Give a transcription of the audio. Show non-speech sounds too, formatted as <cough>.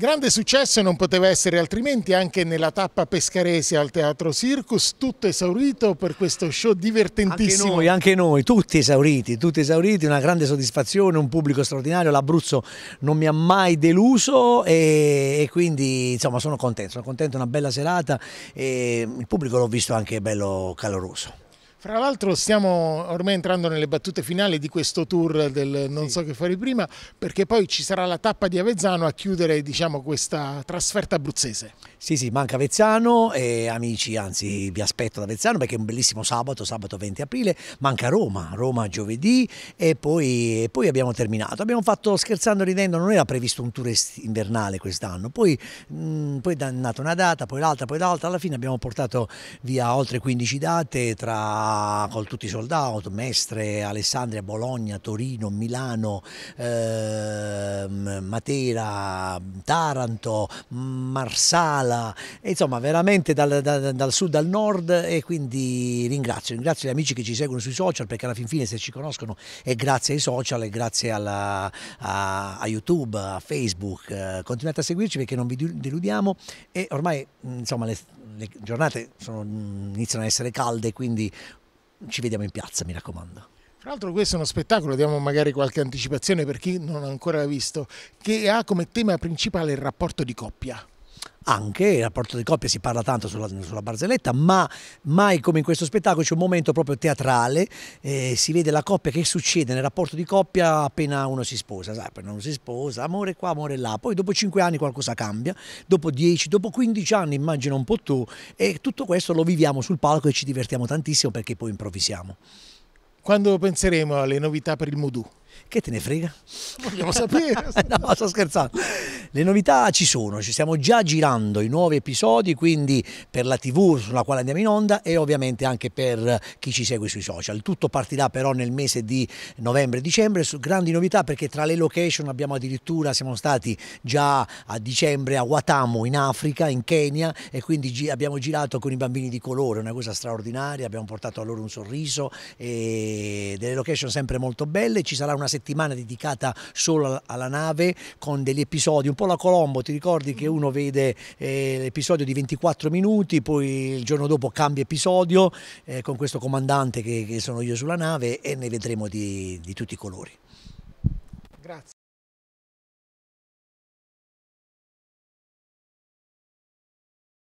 Grande successo non poteva essere altrimenti anche nella tappa pescarese al Teatro Circus, tutto esaurito per questo show divertentissimo. Anche noi, anche noi, tutti esauriti, tutti esauriti, una grande soddisfazione, un pubblico straordinario, l'Abruzzo non mi ha mai deluso e, e, quindi insomma sono contento, sono contento, una bella serata e il pubblico l'ho visto anche bello caloroso. Fra l'altro stiamo ormai entrando nelle battute finali di questo tour del non sì. so che fuori prima, perché poi ci sarà la tappa di Avezzano a chiudere diciamo, questa trasferta abruzzese. Sì, sì, manca Avezzano e amici, anzi vi aspetto ad Avezzano perché è un bellissimo sabato, sabato 20 aprile, manca Roma, Roma giovedì e poi, e poi abbiamo terminato. Abbiamo fatto scherzando, ridendo, non era previsto un tour invernale quest'anno, poi, mm, poi è nata una data, poi l'altra, poi l'altra, alla fine abbiamo portato via oltre 15 date tra ha, con tutti i sold out, Mestre, Alessandria, Bologna, Torino, Milano, eh, Matera, Taranto, Marsala, insomma veramente dal, dal, dal, sud al nord e quindi ringrazio, ringrazio gli amici che ci seguono sui social perché alla fin fine se ci conoscono è grazie ai social e grazie alla, a, a, YouTube, a Facebook, eh, continuate a seguirci perché non vi deludiamo e ormai insomma le, le giornate sono, iniziano a essere calde quindi ci vediamo in piazza, mi raccomando. Tra l'altro questo è uno spettacolo, diamo magari qualche anticipazione per chi non l'ha ancora visto, che ha come tema principale il rapporto di coppia anche il rapporto di coppia, si parla tanto sulla, sulla barzelletta, ma mai come in questo spettacolo c'è un momento proprio teatrale, eh, si vede la coppia che succede nel rapporto di coppia appena uno si sposa, sai, appena uno si sposa, amore qua, amore là, poi dopo 5 anni qualcosa cambia, dopo 10, dopo 15 anni immagina un po' tu e tutto questo lo viviamo sul palco e ci divertiamo tantissimo perché poi improvvisiamo. Quando penseremo alle novità per il Moodoo? Che te ne frega? Vogliamo sapere. <laughs> no, sto scherzando. Le novità ci sono, ci stiamo già girando i nuovi episodi, quindi per la TV sulla quale andiamo in onda e ovviamente anche per chi ci segue sui social. Tutto partirà però nel mese di novembre dicembre, su grandi novità perché tra le location abbiamo addirittura, siamo stati già a dicembre a Watamu in Africa, in Kenya e quindi abbiamo girato con i bambini di colore, una cosa straordinaria, abbiamo portato a loro un sorriso e delle location sempre molto belle, ci sarà una settimana dedicata solo alla nave con degli episodi un po' la Colombo, ti ricordi che uno vede eh, l'episodio di 24 minuti, poi il giorno dopo cambia episodio eh, con questo comandante che, che, sono io sulla nave e ne vedremo di, di tutti i colori. Grazie.